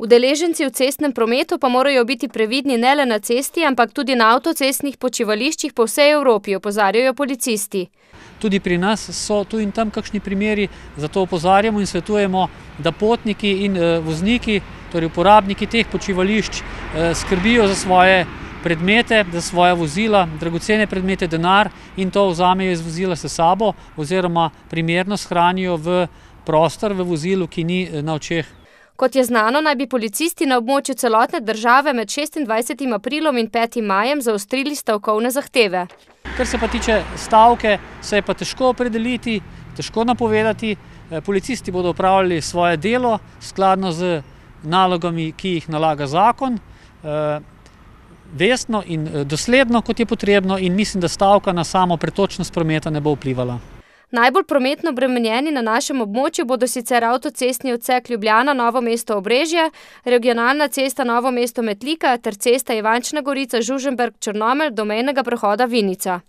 Udeleženci v cestnem prometu pa morajo biti previdni ne le na cesti, ampak tudi na avtocestnih počivališčih po vsej Evropi, opozarjajo policisti. Tudi pri nas so tu in tam kakšni primeri, zato opozarjamo in svetujemo, da potniki in eh, vozniki, torej uporabniki teh počivališč, eh, skrbijo za svoje predmete, za svoje vozila, dragocene predmete, denar in to vzamejo iz vozila se sabo oziroma primerno shranijo v prostor, v vozilu, ki ni eh, na očeh vzniki. Kot je znano, naj bi policisti na območju celotne države med 26. aprilom in 5. majem zaostrili stavkovne zahteve. Kar se pa tiče stavke, se je pa težko opredeliti, težko napovedati. Eh, policisti bodo upravljali svoje delo skladno z nalogami, ki jih nalaga zakon, eh, vestno in eh, dosledno, kot je potrebno in mislim, da stavka na samo pretočnost prometa ne bo vplivala. Najbolj prometno obremenjeni na našem območju bodo sicer avtocestni odsek Ljubljana Novo mesto Obrežje, regionalna cesta Novo mesto Metlika ter cesta Ivančna Gorica Žuženberg Črnomelj do mejnega prehoda Vinica.